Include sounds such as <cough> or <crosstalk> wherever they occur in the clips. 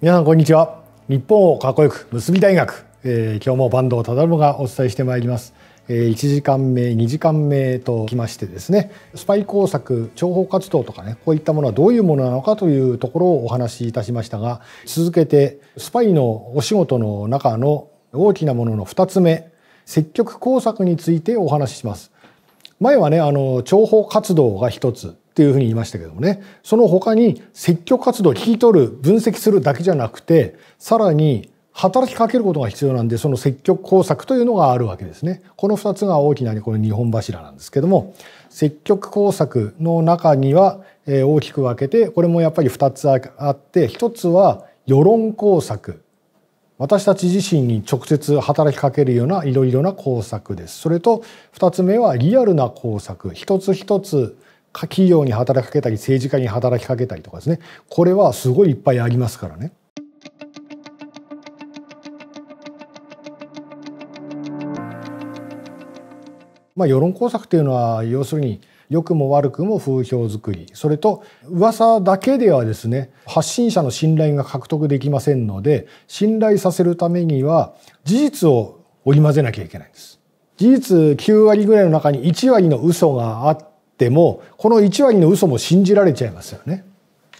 皆さんこんにちは日本をかっこよく結び大学、えー、今日も坂東忠信がお伝えしてまいります、えー、1時間目2時間目ときましてですねスパイ工作諜報活動とかねこういったものはどういうものなのかというところをお話しいたしましたが続けてスパイのお仕事の中の大きなものの2つ目積極工作についてお話しします前はねあの諜報活動が1つっていうふうに言いましたけどもね、その他に積極活動、を聞き取る、分析するだけじゃなくて、さらに働きかけることが必要なんで、その積極工作というのがあるわけですね。この2つが大きなこの日本柱なんですけども、積極工作の中には大きく分けて、これもやっぱり2つあって、1つは世論工作。私たち自身に直接働きかけるようないろいろな工作です。それと2つ目はリアルな工作。一つ一つ企業に働きかけたり政治家に働きかけたりとかですねこれはすごいいっぱいありますからね。まあ、世論工作というのは要するに良くも悪くも風評作りそれと噂だけではですね発信者の信頼が獲得できませんので信頼させるためには事実を織り交ぜなきゃいけないんです。事実9割ぐらいの中に1割の嘘があっでもこの1割の嘘も信じられちゃいますよね。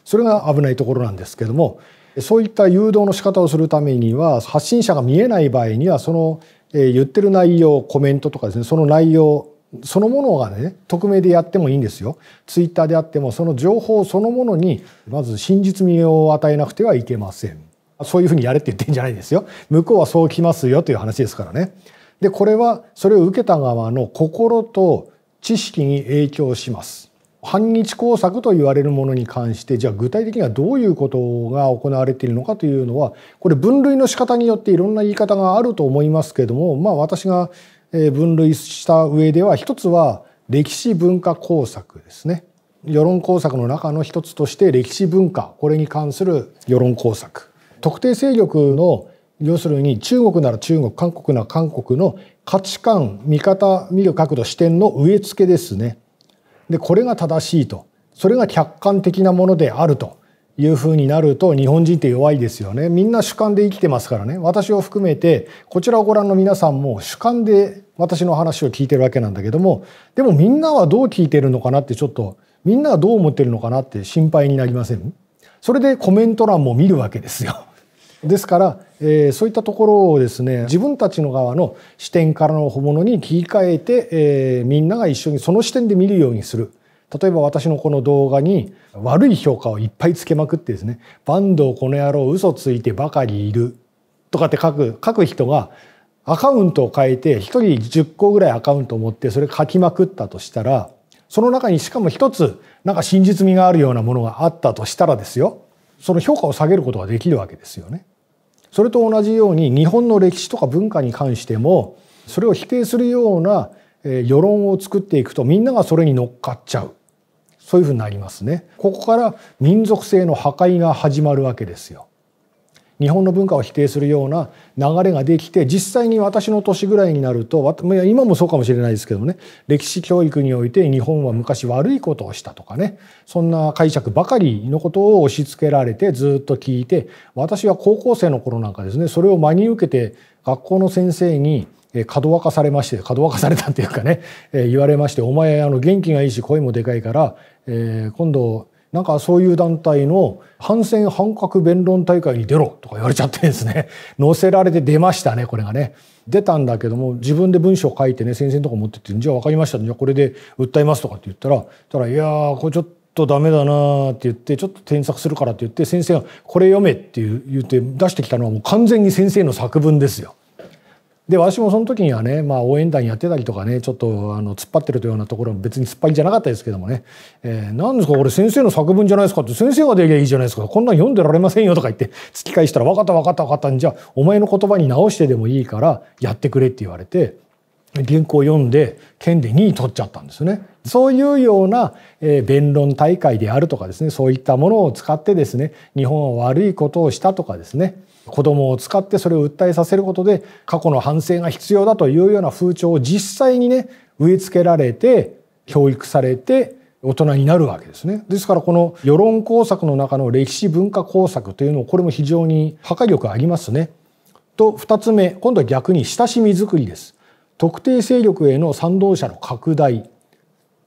それが危ないところなんですけどもそういった誘導の仕方をするためには発信者が見えない場合にはその言ってる内容コメントとかですねその内容そのものがね匿名でやってもいいんですよツイッターであってもその情報そのものにまず真実味を与えなくてはいけませんそういうふうにやれって言ってんじゃないですよ向こうはそうきますよという話ですからねでこれはそれを受けた側の心と知識に影響します。反日工作と言われるものに関してじゃあ具体的にはどういうことが行われているのかというのはこれ分類の仕方によっていろんな言い方があると思いますけどもまあ私が分類した上では一つは歴史文化工作ですね世論工作の中の一つとして歴史文化これに関する世論工作特定勢力の要するに中国なら中国、韓国なら韓国の価値観、見方、見る角度、視点の植え付けですね。で、これが正しいと。それが客観的なものであるというふうになると日本人って弱いですよね。みんな主観で生きてますからね。私を含めて、こちらをご覧の皆さんも主観で私の話を聞いてるわけなんだけども、でもみんなはどう聞いてるのかなってちょっと、みんなはどう思ってるのかなって心配になりませんそれでコメント欄も見るわけですよ。<laughs> ですから、えー、そういったところをですね自分たちの側の視点からの本物に切り替えて、えー、みんなが一緒にその視点で見るようにする例えば私のこの動画に悪い評価をいっぱいつけまくってですね「坂東この野郎嘘ついてばかりいる」とかって書く書く人がアカウントを変えて1人10個ぐらいアカウントを持ってそれ書きまくったとしたらその中にしかも一つなんか真実味があるようなものがあったとしたらですよその評価を下げることができるわけですよね。それと同じように日本の歴史とか文化に関してもそれを否定するような世論を作っていくとみんながそれに乗っかっちゃうそういうふうになりますね。ここから民族性の破壊が始まるわけですよ。日本の文化を否定するような流れができて実際に私の年ぐらいになると今もそうかもしれないですけどね歴史教育において日本は昔悪いことをしたとかねそんな解釈ばかりのことを押し付けられてずっと聞いて私は高校生の頃なんかですねそれを真に受けて学校の先生に門わかされまして門わかされたっていうかね言われまして「お前あの元気がいいし声もでかいから、えー、今度なんかそういう団体の反戦反核弁論大会に出ろとか言われちゃってですね、載 <laughs> せられて出ましたね、これがね。出たんだけども、自分で文章書いてね、先生のとこ持ってって、じゃあ分かりました、じゃあこれで訴えますとかって言ったら、たら、いやー、これちょっとダメだなって言って、ちょっと添削するからって言って、先生がこれ読めって言って出してきたのはもう完全に先生の作文ですよ。で私もその時にはね、まあ、応援団やってたりとかねちょっとあの突っ張ってるというようなところも別に突っ張りじゃなかったですけどもね「えー、何ですかこれ先生の作文じゃないですか」って「先生ができゃいいじゃないですかこんなん読んでられませんよ」とか言って突き返したら「分かった分かった分かったんじゃお前の言葉に直してでもいいからやってくれ」って言われて。原稿を読んで県で2位取っちゃったんですね。そういうような、え弁論大会であるとかですね、そういったものを使ってですね、日本は悪いことをしたとかですね、子供を使ってそれを訴えさせることで過去の反省が必要だというような風潮を実際にね、植え付けられて、教育されて、大人になるわけですね。ですからこの世論工作の中の歴史文化工作というのもこれも非常に破壊力ありますね。と、2つ目、今度は逆に親しみづくりです。特定勢力への賛同者の拡大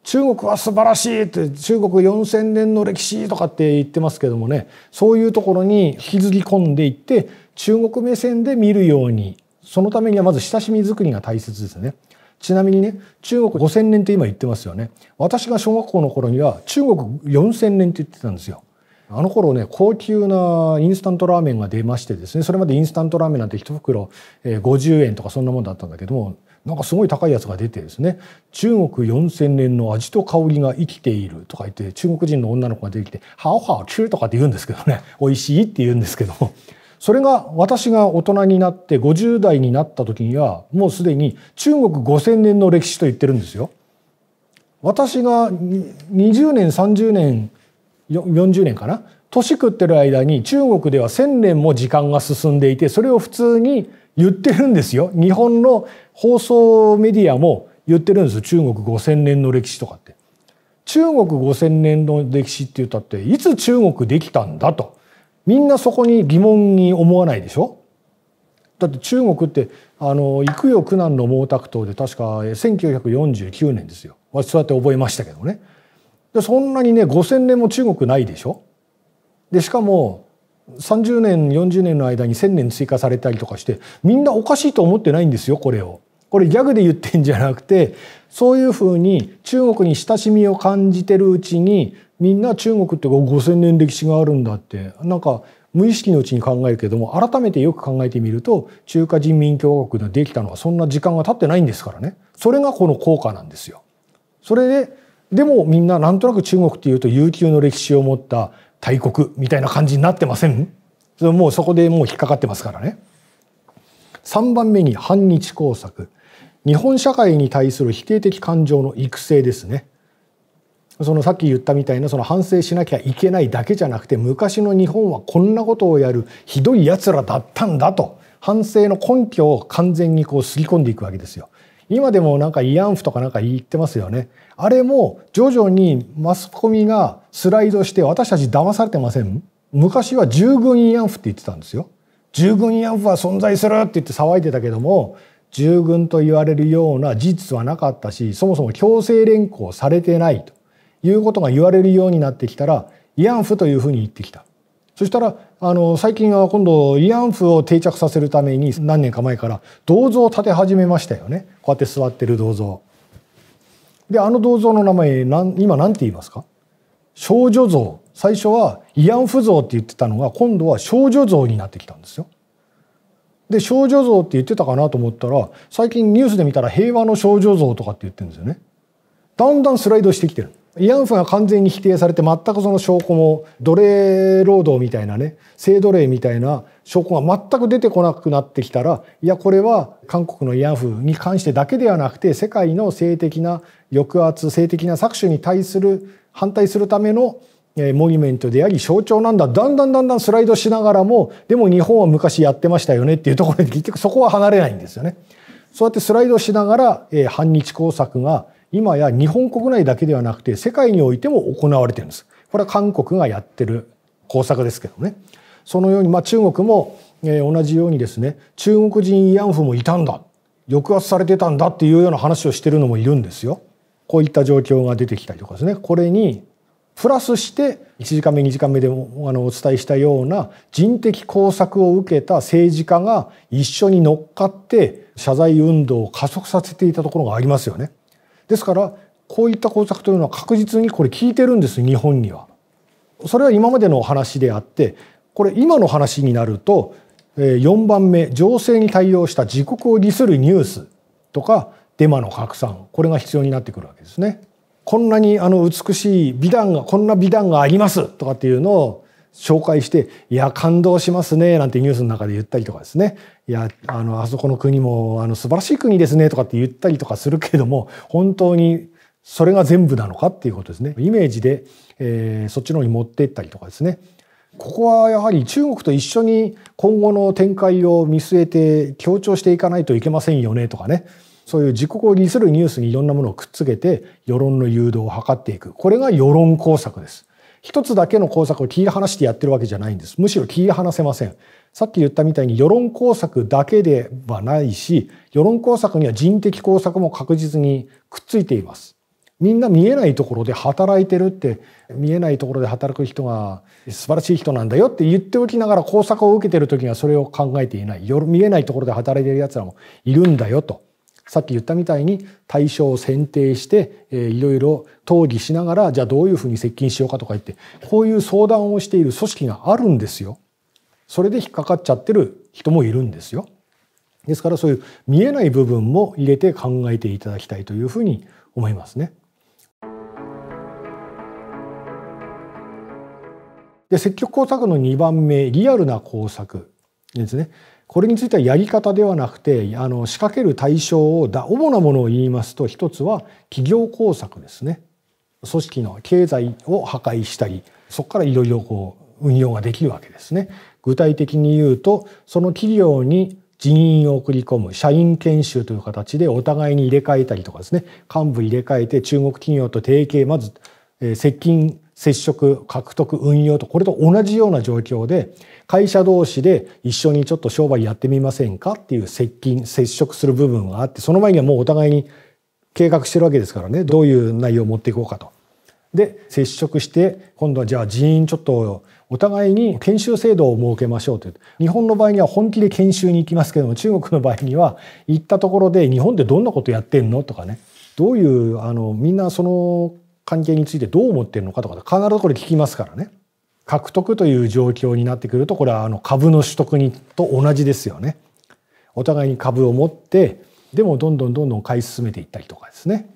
中国は素晴らしいって中国4,000年の歴史とかって言ってますけどもねそういうところに引きずり込んでいって中国目線で見るようにそのためにはまず親しみづくりが大切ですね。ちなみにね中国5,000年って今言ってますよね私が小学校の頃には中国4,000年って言ってたんですよ。あの頃ね高級なインスタントラーメンが出ましてですねそれまでインスタントラーメンなんて1袋50円とかそんなもんだったんだけどもなんかすごい高いやつが出てですね中国4,000年の味と香りが生きているとか言って中国人の女の子が出てきて「ハオハオチュー」とかって言うんですけどね <laughs> 美味しいって言うんですけどもそれが私が大人になって50代になった時にはもうすでに中国5,000年の歴史と言ってるんですよ。私が20年30年40年かな年食ってる間に中国では1,000年も時間が進んでいてそれを普通に言ってるんですよ。日本の放送メディアも言ってるんです中国5,000年の歴史とかって。中国5,000年の歴史って言ったっていつ中国できたんだとみんなそこに疑問に思わないでしょだって中国ってあの幾代苦難の毛沢東で確か1949年ですよ私そうやって覚えましたけどねでそんなにね5,000年も中国ないでしょでしかも30年40年の間に1,000年追加されたりとかしてみんなおかしいと思ってないんですよこれを。これギャグで言ってんじゃなくてそういうふうに中国に親しみを感じてるうちにみんな中国って5,000年歴史があるんだってなんか無意識のうちに考えるけども改めてよく考えてみると中華人民共和国ができたのはそんな時間が経ってないんですからねそれがこの効果なんですよ。それででもみんななんとなく中国っていうと悠久の歴史を持った大国みたいな感じになってませんそれもうそこでもう引っかかってますからね。3番目に反日工作。日本社会に対する否定的感情の育成ですね。そのさっき言ったみたいなその反省しなきゃいけないだけじゃなくて昔の日本はこんなことをやるひどいやつらだったんだと反省の根拠を完全にこうすり込んでいくわけですよ。今でもなんか慰安婦とかなんか言ってますよね。あれも徐々にマスコミがスライドして私たち騙されてません昔は従軍慰安婦って言ってたんですよ。従軍慰安婦は存在するって言って騒いでたけども従軍と言われるような事実はなかったしそもそも強制連行されてないということが言われるようになってきたら慰安婦というふうに言ってきた。そしたらあの最近は今度慰安婦を定着させるために何年か前から銅像を建て始めましたよねこうやって座ってる銅像。で、あの銅像の名前、なん今何て言いますか少女像。最初は慰安婦像って言ってたのが、今度は少女像になってきたんですよ。で、少女像って言ってたかなと思ったら、最近ニュースで見たら平和の少女像とかって言ってるんですよね。だんだんスライドしてきてる。慰安婦が完全に否定されて全くその証拠も奴隷労働みたいなね性奴隷みたいな証拠が全く出てこなくなってきたらいやこれは韓国の慰安婦に関してだけではなくて世界の性的な抑圧性的な搾取に対する反対するためのモニュメントであり象徴なんだだんだんだんだんスライドしながらもでも日本は昔やってましたよねっていうところで <laughs> 結局そこは離れないんですよね。そうやってスライドしながら、え反日工作が今や日本国内だけではなくて世界においても行われてるんです。これは韓国がやってる工作ですけどね。そのように、まあ、中国も、え同じようにですね中国人慰安婦もいたんだ抑圧されてたんだっていうような話をしてるのもいるんですよ。こういった状況が出てきたりとかですねこれにプラスして1時間目2時間目でもあのお伝えしたような人的工作を受けた政治家が一緒に乗っかって謝罪運動を加速させていたところがありますよね。ですからこういった工作というのは確実にこれ聞いてるんです日本には。それは今までの話であってこれ今の話になると4番目情勢に対応した自国を利するニュースとかデマの拡散これが必要になってくるわけですね。こんなにあの美しい美談がこんな美談がありますとかっていうのを紹介して「いや感動しますね」なんてニュースの中で言ったりとかですね「いやあのあそこの国もあの素晴らしい国ですね」とかって言ったりとかするけども本当にそれが全部なのかっていうことですね。イメージで、えー、そっちの方に持っていったりとかですね。ここはやはり中国と一緒に今後の展開を見据えて強調していかないといけませんよねとかね。そういう自己を利するニュースにいろんなものをくっつけて世論の誘導を図っていくこれが世論工作です一つだけの工作を切り離してやってるわけじゃないんですむしろ切り離せませんさっき言ったみたいに世論工作だけではないし世論工作には人的工作も確実にくっついていますみんな見えないところで働いてるって見えないところで働く人が素晴らしい人なんだよって言っておきながら工作を受けてる時にはそれを考えていない見えないところで働いてる奴らもいるんだよとさっき言ったみたいに対象を選定して、えー、いろいろ討議しながらじゃあどういうふうに接近しようかとか言ってこういう相談をしている組織があるんですよ。それで引っかかっちゃってる人もいるんですよ。ですからそういう見えない部分も入れて考えていただきたいというふうに思いますね。で積極工作の2番目リアルな工作ですね。これについてはやり方ではなくてあの仕掛ける対象をだ主なものを言いますと一つは企業工作ですね組織の経済を破壊したりそこからいろいろこう運用ができるわけですね。具体的に言うとその企業に人員を送り込む社員研修という形でお互いに入れ替えたりとかですね幹部入れ替えて中国企業と提携まず接近接触、獲得、運用と、これと同じような状況で、会社同士で一緒にちょっと商売やってみませんかっていう接近、接触する部分があって、その前にはもうお互いに計画してるわけですからね、どういう内容を持っていこうかと。で、接触して、今度はじゃあ人員ちょっとお互いに研修制度を設けましょうという。日本の場合には本気で研修に行きますけども、中国の場合には行ったところで日本でどんなことやってんのとかね。どういう、あの、みんなその関係についてどう思ってるのかとか必ずこれ聞きますからね。獲得という状況になってくるとこれはあの株の取得にと同じですよね。お互いに株を持ってでもどんどんどんどん買い進めていったりとかですね。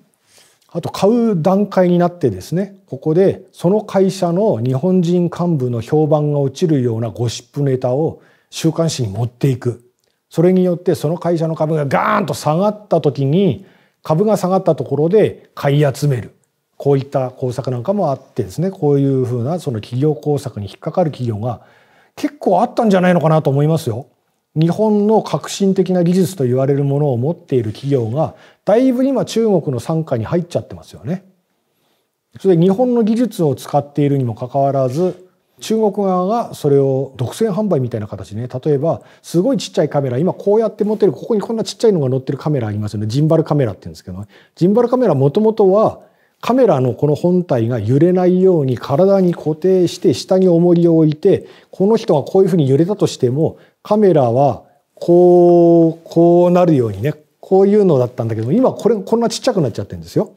あと買う段階になってですねここでその会社の日本人幹部の評判が落ちるようなゴシップネタを週刊誌に持っていくそれによってその会社の株がガーンと下がった時に株が下がったところで買い集めるこういった工作なんかもあってですねこういうふうなその企業工作に引っかかる企業が結構あったんじゃないのかなと思いますよ。日本の革新的な技術と言われるものを持っている企業がだいぶ今中国の傘下に入っちゃってますよね。それで日本の技術を使っているにもかかわらず中国側がそれを独占販売みたいな形でね例えばすごいちっちゃいカメラ今こうやって持ってるここにこんなちっちゃいのが載ってるカメラありますよねジンバルカメラって言うんですけどジンバルカメラもともとはカメラのこの本体が揺れないように体に固定して下に重りを置いてこの人がこういうふうに揺れたとしてもカメラはこうこうなるようにねこういうのだったんだけど今これこんなちっちゃくなっちゃってるんですよ。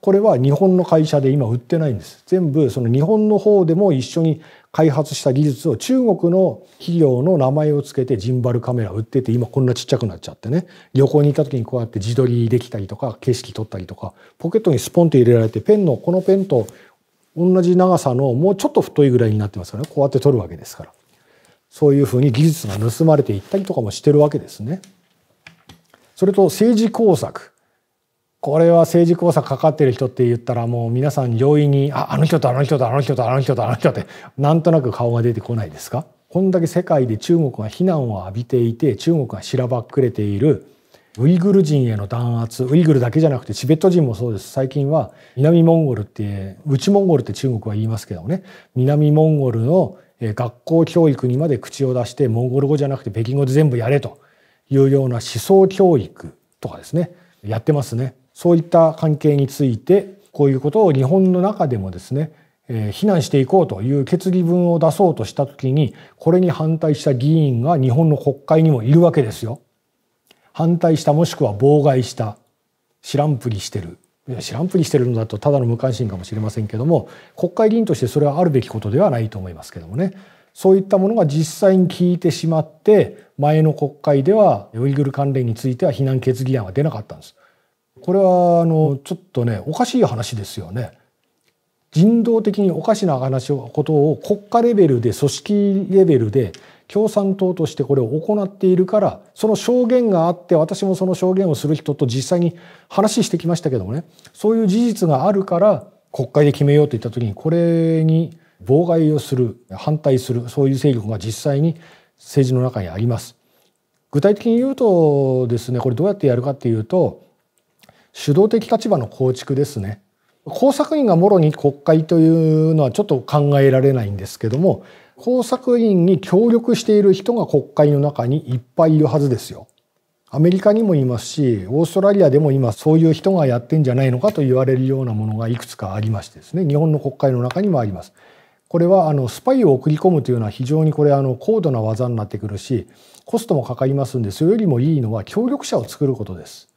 これは日本の会社で今売ってないんです。全部その日本の方でも一緒に開発した技術を中国の企業の名前を付けてジンバルカメラ売ってて今こんなちっちゃくなっちゃってね旅行に行った時にこうやって自撮りできたりとか景色撮ったりとかポケットにスポンって入れられてペンのこのペンと同じ長さのもうちょっと太いぐらいになってますよねこうやって撮るわけですからそういうふうに技術が盗まれていったりとかもしてるわけですね。それと政治工作これは政治工作かかってる人って言ったらもう皆さん容易に、あ、あの人とあの人とあの人とあの人とあの人って、なんとなく顔が出てこないですかこんだけ世界で中国が非難を浴びていて、中国がしらばっくれている、ウイグル人への弾圧、ウイグルだけじゃなくてチベット人もそうです。最近は南モンゴルって、内モンゴルって中国は言いますけどもね、南モンゴルの学校教育にまで口を出して、モンゴル語じゃなくて北京語で全部やれというような思想教育とかですね、やってますね。そういった関係についてこういうことを日本の中でもですね非難していこうという決議文を出そうとした時にこれに反対した議員が日本の国会にもいるわけですよ。反対したもしくは妨害した知らんぷりしてる知らんぷりしてるのだとただの無関心かもしれませんけども国会議員としてそれはあるべきことではないと思いますけどもねそういったものが実際に聞いてしまって前の国会ではウイグル関連については非難決議案は出なかったんです。これはあのちょっとねおかしい話ですよね。人道的におかしな話をことを国家レベルで組織レベルで共産党としてこれを行っているからその証言があって私もその証言をする人と実際に話してきましたけどもねそういう事実があるから国会で決めようといった時にこれに妨害をする反対するそういう勢力が実際に政治の中にあります。具体的に言うとですねこれどうやってやるかっていうと主導的立場の構築ですね工作員がもろに国会というのはちょっと考えられないんですけども工作員に協力している人が国会の中にいっぱいいるはずですよ。アメリカにもいますしオーストラリアでも今そういう人がやってんじゃないのかと言われるようなものがいくつかありましてですね日本の国会の中にもあります。これはあのスパイを送り込むというのは非常にこれあの高度な技になってくるしコストもかかりますんでそれよりもいいのは協力者を作ることです。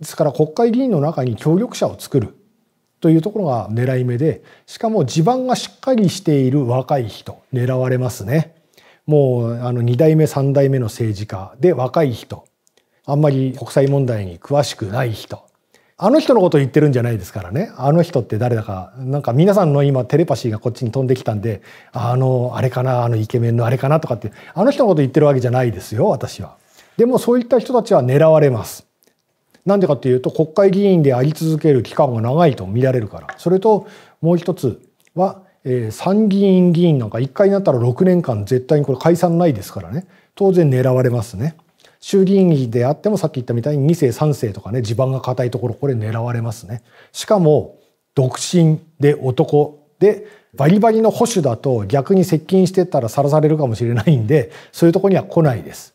ですから国会議員の中に協力者を作るというところが狙い目で、しかも地盤がしっかりしている若い人、狙われますね。もう、あの、2代目、3代目の政治家で若い人、あんまり国際問題に詳しくない人、あの人のこと言ってるんじゃないですからね。あの人って誰だか、なんか皆さんの今テレパシーがこっちに飛んできたんで、あの、あれかな、あのイケメンのあれかなとかって、あの人のこと言ってるわけじゃないですよ、私は。でもそういった人たちは狙われます。なんでかっていうと国会議員であり続ける期間が長いと見られるからそれともう一つは、えー、参議院議員なんか1回になったら6年間絶対にこれ解散ないですからね当然狙われますね。衆議院議であってもさっき言ったみたいに2世3世とかね地盤が固いところこれ狙われますね。しかも独身で男でバリバリの保守だと逆に接近してったらさらされるかもしれないんでそういうところには来ないです。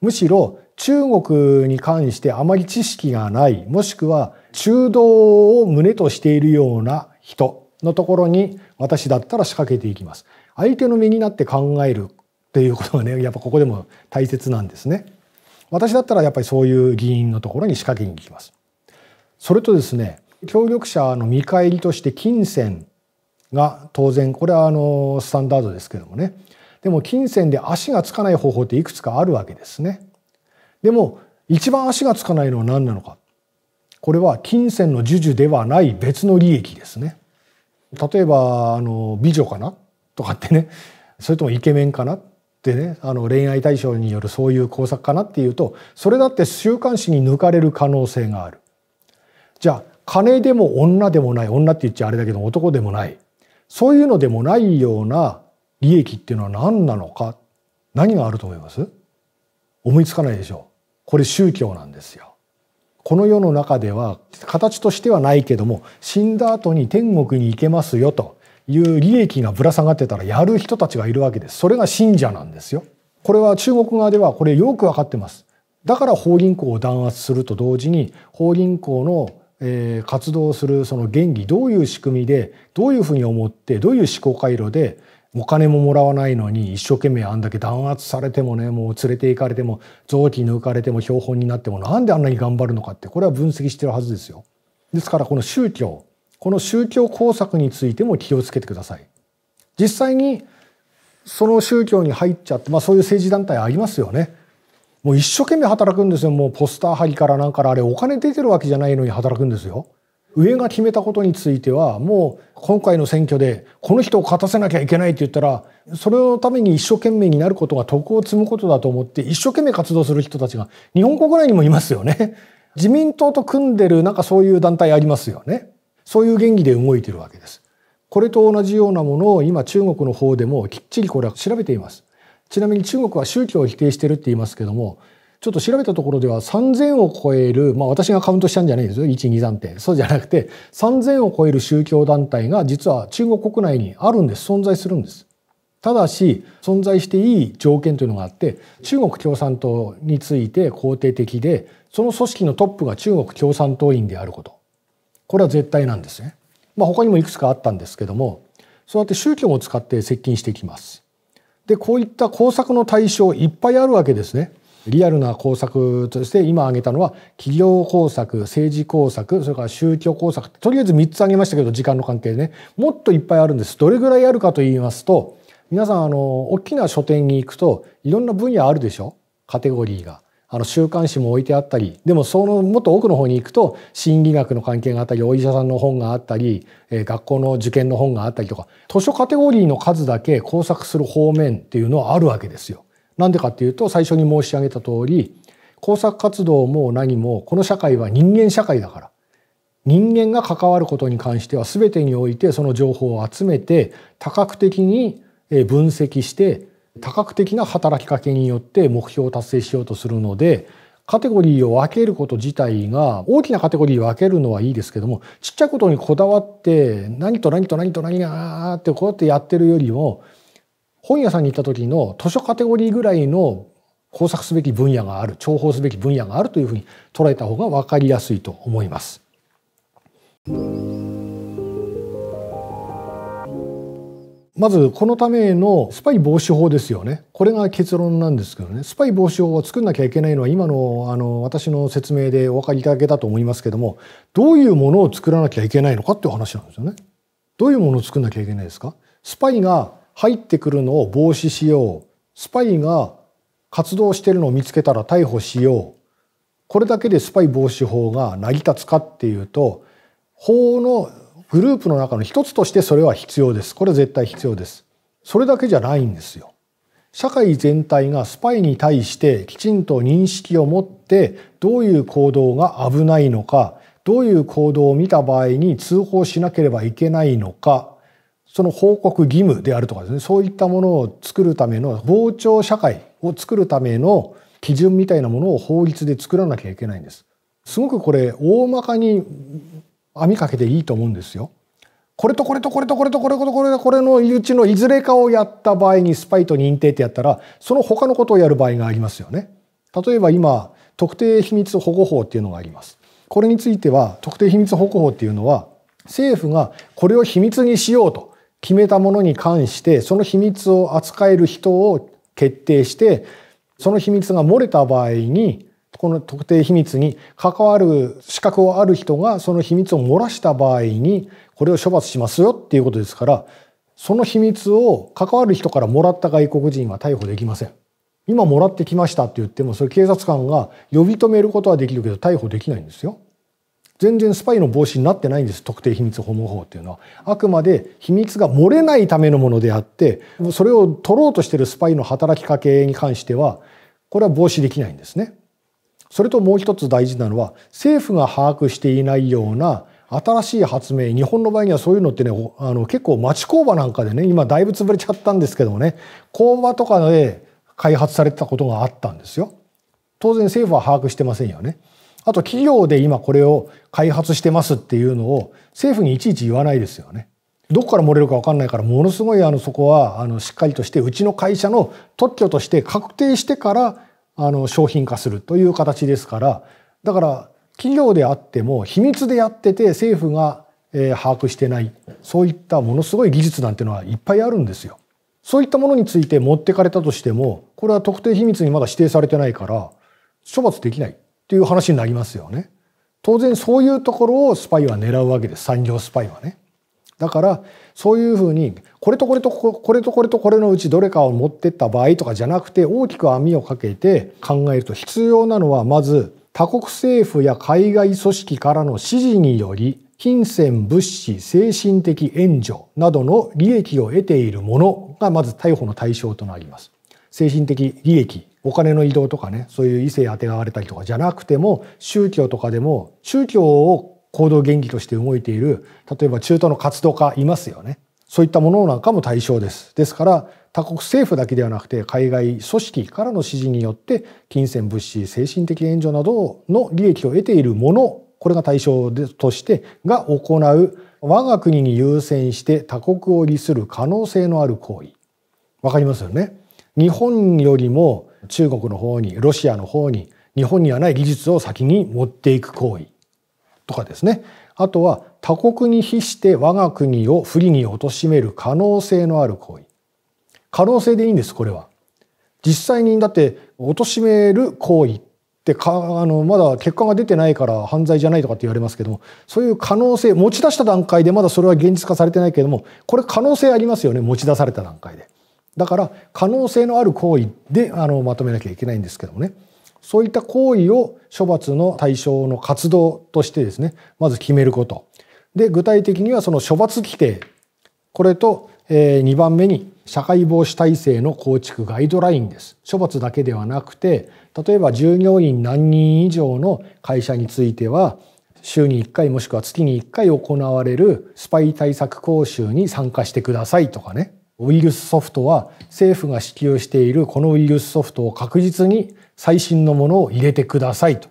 むしろ中国に関してあまり知識がない、もしくは中道を胸としているような人のところに私だったら仕掛けていきます。相手の身になって考えるっていうことがね、やっぱここでも大切なんですね。私だったらやっぱりそういう議員のところに仕掛けに行きます。それとですね、協力者の見返りとして金銭が当然、これはあの、スタンダードですけどもね。でも金銭で足がつかない方法っていくつかあるわけですね。でも一番足がつかないのは何なのかこれは金銭の授受ではない別の利益ですね。例えばあの美女かなとかってねそれともイケメンかなってねあの恋愛対象によるそういう工作かなっていうとそれだって週刊誌に抜かれる可能性がある。じゃあ金でも女でもない女って言っちゃあれだけど男でもないそういうのでもないような利益っていうのは何なのか何があると思います思いつかないでしょう。これ宗教なんですよ。この世の中では形としてはないけども死んだ後に天国に行けますよという利益がぶら下がってたらやる人たちがいるわけです。それが信者なんですよ。これは中国側ではこれよくわかってます。だから法銀行を弾圧すると同時に法銀行の活動するその原理どういう仕組みでどういうふうに思ってどういう思考回路でお金ももらわないのに一生懸命あんだけ弾圧されてもねもう連れて行かれても臓器抜かれても標本になってもなんであんなに頑張るのかってこれは分析してるはずですよ。ですからこの宗教この宗教工作についても気をつけてください。実際にその宗教に入っちゃって、まあ、そういう政治団体ありますよね。もう一生懸命働くんですよ。もうポスター貼りからなんからあれお金出てるわけじゃないのに働くんですよ。上が決めたことについてはもう今回の選挙でこの人を勝たせなきゃいけないって言ったらそれのために一生懸命になることが徳を積むことだと思って一生懸命活動する人たちが日本国内にもいますよね。<laughs> 自民党と組んでるなんかそういう団体ありますよね。そういう原理で動いてるわけです。これと同じようなものを今中国の方でもきっちりこれは調べています。ちなみに中国は宗教を否定してるって言いますけども、ちょっと調べたところでは3000を超える、まあ私がカウントしたんじゃないですよ。1、2、3って。そうじゃなくて、3000を超える宗教団体が実は中国国内にあるんです。存在するんです。ただし、存在していい条件というのがあって、中国共産党について肯定的で、その組織のトップが中国共産党員であること。これは絶対なんですね。まあ他にもいくつかあったんですけども、そうやって宗教も使って接近してきます。で、こういった工作の対象いっぱいあるわけですね。リアルな工作として今挙げたのは企業工作政治工作それから宗教工作とりあえず3つ挙げましたけど時間の関係でねもっといっぱいあるんですどれぐらいあるかと言いますと皆さんあの大きな書店に行くといろんな分野あるでしょカテゴリーが。あの週刊誌も置いてあったりでもそのもっと奥の方に行くと心理学の関係があったりお医者さんの本があったり、えー、学校の受験の本があったりとか図書カテゴリーの数だけ工作する方面っていうのはあるわけですよ。なんでかっていうと最初に申し上げた通り工作活動も何もこの社会は人間社会だから人間が関わることに関しては全てにおいてその情報を集めて多角的に分析して多角的な働きかけによって目標を達成しようとするのでカテゴリーを分けること自体が大きなカテゴリーを分けるのはいいですけどもちっちゃいことにこだわって何と何と何と何がってこうやってやってるよりも本屋さんに行った時の図書カテゴリーぐらいの工作すべき分野がある重宝すべき分野があるというふうに捉えた方が分かりやすいと思います。まずこのためのスパイ防止法ですよね。これが結論なんですけどね。スパイ防止法を作んなきゃいけないのは今のあの私の説明でお分かりいただけたと思いますけども、どういうものを作らなきゃいけないのかっていう話なんですよね。どういうものを作んなきゃいけないですかスパイが入ってくるのを防止しようスパイが活動してるのを見つけたら逮捕しようこれだけでスパイ防止法が成り立つかっていうと法のグループの中の一つとしてそれは必要です。これ絶対必要です。それだけじゃないんですよ。社会全体がスパイに対してきちんと認識を持ってどういう行動が危ないのかどういう行動を見た場合に通報しなければいけないのかその報告義務であるとかですね、そういったものを作るための、傍聴社会を作るための基準みたいなものを法律で作らなきゃいけないんです。すごくこれ、大まかに網かけていいと思うんですよ。これとこれとこれとこれとこれとこれとこれのうちのいずれかをやった場合にスパイと認定ってやったら、その他のことをやる場合がありますよね。例えば今、特定秘密保護法っていうのがあります。これについては、特定秘密保護法っていうのは、政府がこれを秘密にしようと。決めたものに関してその秘密を扱える人を決定してその秘密が漏れた場合にこの特定秘密に関わる資格をある人がその秘密を漏らした場合にこれを処罰しますよっていうことですからその秘密を関わる人からもらった外国人は逮捕できません。今もらってきましたって言ってもそれ警察官が呼び止めることはできるけど逮捕できないんですよ。全然スパイの防止になってないんです特定秘密保護法っていうのはあくまで秘密が漏れないためのものであってそれを取ろうとしているスパイの働きかけに関してはこれは防止できないんですね。それともう一つ大事なのは政府が把握していないような新しい発明日本の場合にはそういうのってねあの結構町工場なんかでね今だいぶ潰れちゃったんですけどもね工場とかで開発されてたことがあったんですよ。当然政府は把握してませんよね。あと企業で今これを開発してますっていうのを政府にいちいち言わないですよね。どこから漏れるか分かんないからものすごいあのそこはあのしっかりとしてうちの会社の特許として確定してからあの商品化するという形ですからだから企業であっても秘密でやってて政府が把握してないそういったものすごい技術なんてのはいっぱいあるんですよ。そういったものについて持ってかれたとしてもこれは特定秘密にまだ指定されてないから処罰できない。っていう話になりますよね。当然そういうところをスパイは狙うわけです産業スパイはね。だからそういうふうにこれとこれとこれとこれとこれのうちどれかを持ってった場合とかじゃなくて大きく網をかけて考えると必要なのはまず他国政府や海外組織からの指示により金銭物資精神的援助などの利益を得ているものがまず逮捕の対象となります。精神的利益お金の移動とかねそういう異性あてがわれたりとかじゃなくても宗教とかでも宗教を行動原理として動いている例えば中東の活動家いますよねそういったものなんかも対象ですですから他国政府だけではなくて海外組織からの指示によって金銭物資精神的援助などの利益を得ているものこれが対象としてが行う我が国に優先して他国を利する可能性のある行為わかりますよね日本よりも中国の方にロシアの方に日本にはない技術を先に持っていく行為とかですねあとは他国に比して我が国を不利に貶める可能性のある行為可能性でいいんですこれは実際にだって貶める行為ってかあのまだ結果が出てないから犯罪じゃないとかって言われますけどもそういう可能性持ち出した段階でまだそれは現実化されてないけどもこれ可能性ありますよね持ち出された段階で。だから可能性のある行為であのまとめなきゃいけないんですけどもねそういった行為を処罰の対象の活動としてですねまず決めることで具体的にはその処罰規定これと、え2番目に社会防止体制の構築ガイドラインです処罰だけではなくて例えば従業員何人以上の会社については週に1回もしくは月に1回行われるスパイ対策講習に参加してくださいとかねウイルスソフトは政府が支給しているこのウイルスソフトを確実に最新のものを入れてくださいと。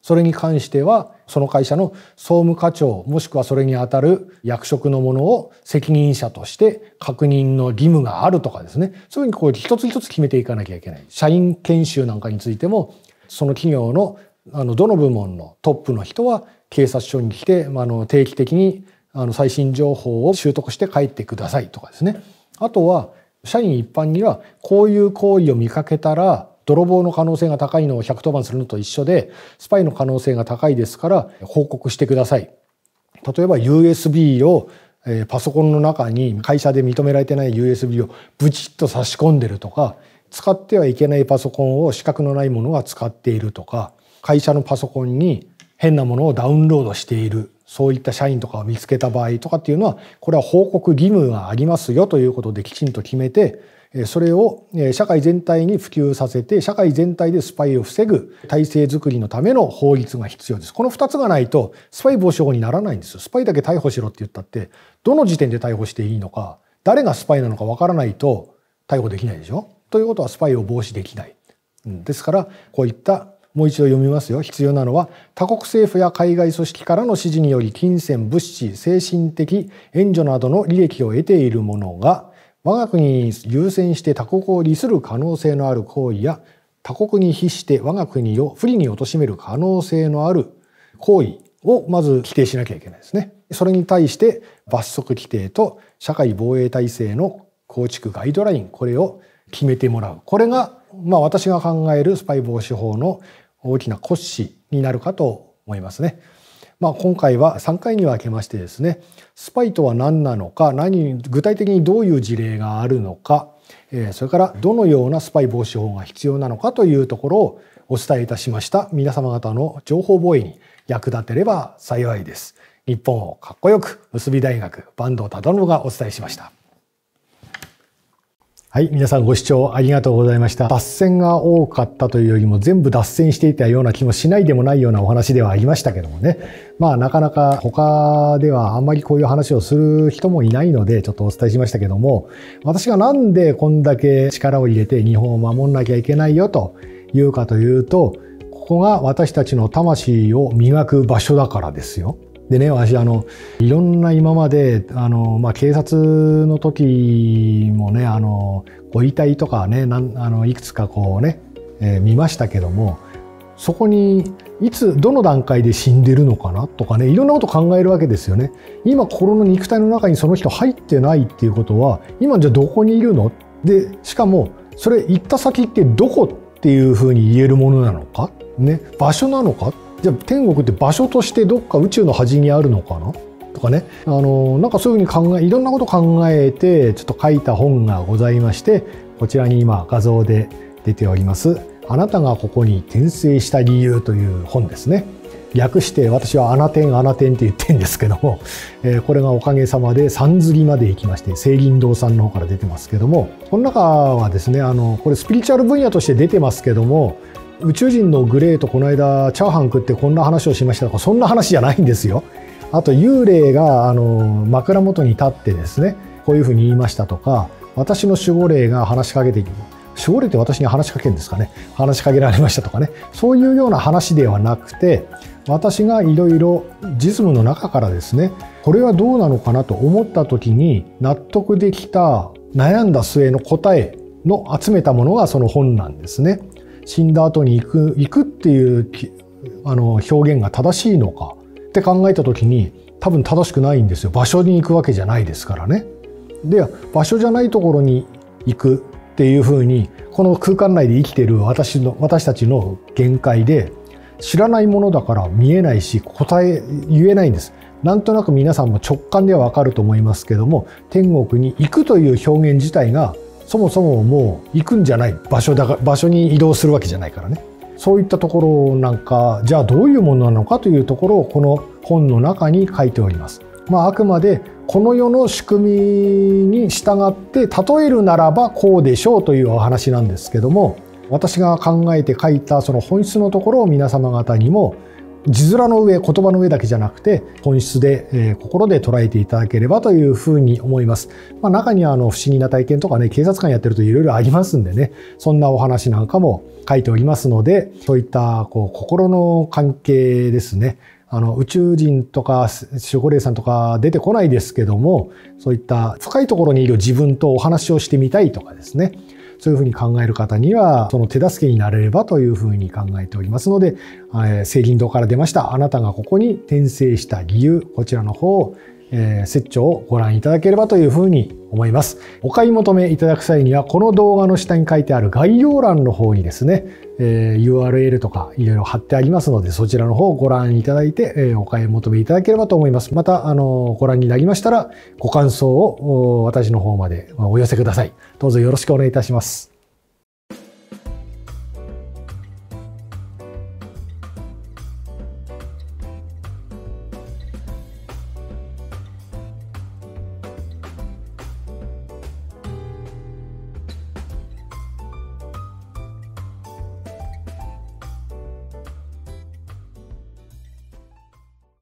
それに関してはその会社の総務課長もしくはそれにあたる役職のものを責任者として確認の義務があるとかですね。そういうふうにこう一つ一つ決めていかなきゃいけない。社員研修なんかについてもその企業のあのどの部門のトップの人は警察署に来てあの定期的にあの最新情報を習得して帰ってくださいとかですね。あとは社員一般にはこういう行為を見かけたら泥棒の可能性が高いのを110番するのと一緒でスパイの可能性が高いですから報告してください。例えば USB をパソコンの中に会社で認められてない USB をブチッと差し込んでるとか使ってはいけないパソコンを資格のないものが使っているとか会社のパソコンに変なものをダウンロードしているそういった社員とかを見つけた場合とかっていうのは、これは報告義務がありますよということできちんと決めて、それを社会全体に普及させて、社会全体でスパイを防ぐ体制づくりのための法律が必要です。この2つがないと、スパイ防止法にならないんですよ。スパイだけ逮捕しろって言ったって、どの時点で逮捕していいのか、誰がスパイなのかわからないと逮捕できないでしょということはスパイを防止できない。うん、ですから、こういったもう一度読みますよ。必要なのは、他国政府や海外組織からの指示により金銭、物資、精神的援助などの利益を得ている者が、我が国に優先して他国を利する可能性のある行為や、他国に比して我が国を不利に貶める可能性のある行為をまず規定しなきゃいけないですね。それに対して罰則規定と社会防衛体制の構築ガイドライン、これを決めてもらう。これが、まあ私が考えるスパイ防止法の大きな骨子になるかと思いますね。まあ、今回は3回に分けましてですねスパイとは何なのか何具体的にどういう事例があるのか、えそれからどのようなスパイ防止法が必要なのかというところをお伝えいたしました皆様方の情報防衛に役立てれば幸いです。日本をかっこよく結び大学坂東忠信がお伝えしました。はい、皆さんご視聴ありがとうございました。脱線が多かったというよりも全部脱線していたような気もしないでもないようなお話ではありましたけどもね。まあなかなか他ではあんまりこういう話をする人もいないのでちょっとお伝えしましたけども、私がなんでこんだけ力を入れて日本を守んなきゃいけないよというかというと、ここが私たちの魂を磨く場所だからですよ。でね私あのいろんな今まであの、まあ、警察の時もねあのご遺体とかねなんあのいくつかこうね、えー、見ましたけどもそこにいつどの段階で死んでるのかなとかねいろんなこと考えるわけですよね。今心の肉体の中にその人入ってないっていうことは今じゃどこにいるのでしかもそれ行った先ってどこっていうふうに言えるものなのか、ね、場所なのかじゃあ天国って場所としてどっか宇宙の端にあるのかなとかね、あのなんかそういうふうに考えいろんなこと考えてちょっと書いた本がございましてこちらに今画像で出ております「あなたがここに転生した理由」という本ですね。略して私は「アナテンアナテンって言ってんですけども、<laughs> えー、これがおかげさまで三釣りまで行きまして聖林堂さんの方から出てますけどもこの中はですねあのこれスピリチュアル分野として出てますけども宇宙人のグレーとこの間チャーハン食ってこんな話をしましたとかそんな話じゃないんですよ。あと幽霊があの枕元に立ってですねこういうふうに言いましたとか私の守護霊が話しかけて守護霊って私に話しかけるんですかね話しかけられましたとかねそういうような話ではなくて私がいろいろ実務の中からですねこれはどうなのかなと思った時に納得できた悩んだ末の答えの集めたものがその本なんですね。死んだ後に行く行くっていうあの表現が正しいのかって考えた時に多分正しくないんですよ場所に行くわけじゃないですからね。で場所じゃないところに行くっていうふうにこの空間内で生きてる私の私たちの限界で知らないものだから見えないし答え言えないんです。なんとなく皆さんも直感ではわかると思いますけども天国に行くという表現自体がそもそももう行くんじゃない場所だが場所に移動するわけじゃないからねそういったところなんかじゃあどういうものなのかというところをこの本の中に書いております。まあ、あくまでこの世の仕組みに従って例えるならばこうでしょうというお話なんですけども私が考えて書いたその本質のところを皆様方にも字面の上、言葉の上だけじゃなくて、本質で、えー、心で捉えていただければというふうに思います。まあ、中にはあの不思議な体験とかね、警察官やってるといろいろありますんでね、そんなお話なんかも書いておりますので、そういったこう心の関係ですね。あの宇宙人とか守護霊さんとか出てこないですけどもそういった深いところにいる自分とお話をしてみたいとかですねそういうふうに考える方には、その手助けになれればというふうに考えておりますので、え聖林堂から出ました、あなたがここに転生した理由、こちらの方をえー、説教をご覧いただければというふうに思います。お買い求めいただく際には、この動画の下に書いてある概要欄の方にですね、え URL とかいろいろ貼ってありますので、そちらの方をご覧いただいて、えお買い求めいただければと思います。また、あのご覧になりましたら、ご感想を私の方までお寄せください。どうぞよろしくお願いいたします。